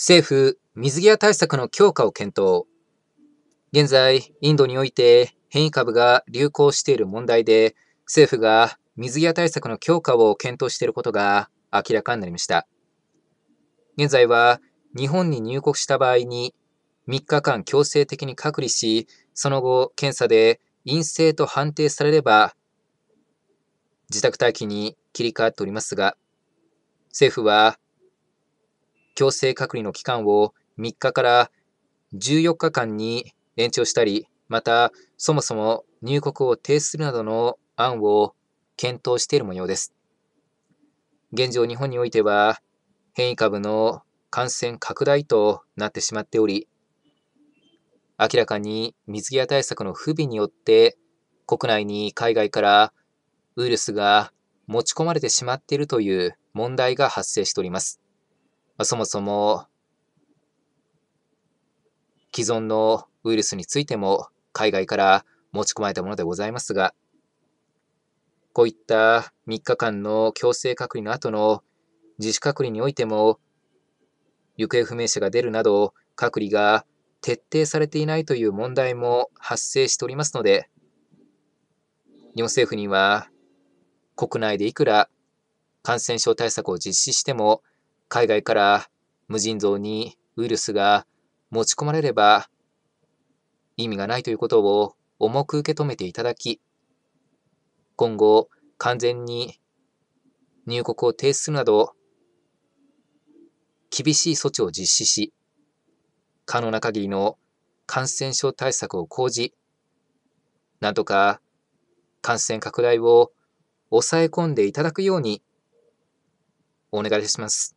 政府、水際対策の強化を検討。現在、インドにおいて変異株が流行している問題で、政府が水際対策の強化を検討していることが明らかになりました。現在は、日本に入国した場合に、3日間強制的に隔離し、その後、検査で陰性と判定されれば、自宅待機に切り替わっておりますが、政府は強制隔離の期間を3日から14日間に延長したり、また、そもそも入国を停止するなどの案を検討している模様です。現状、日本においては、変異株の感染拡大となってしまっており、明らかに水際対策の不備によって、国内に海外からウイルスが持ち込まれてしまっているという問題が発生しております。まそもそも既存のウイルスについても海外から持ち込まれたものでございますが、こういった3日間の強制隔離の後の自主隔離においても、行方不明者が出るなど、隔離が徹底されていないという問題も発生しておりますので、日本政府には国内でいくら感染症対策を実施しても海外から無尽蔵にウイルスが持ち込まれれば意味がないということを重く受け止めていただき、今後完全に入国を停止するなど、厳しい措置を実施し、可能な限りの感染症対策を講じ、なんとか感染拡大を抑え込んでいただくようにお願いします。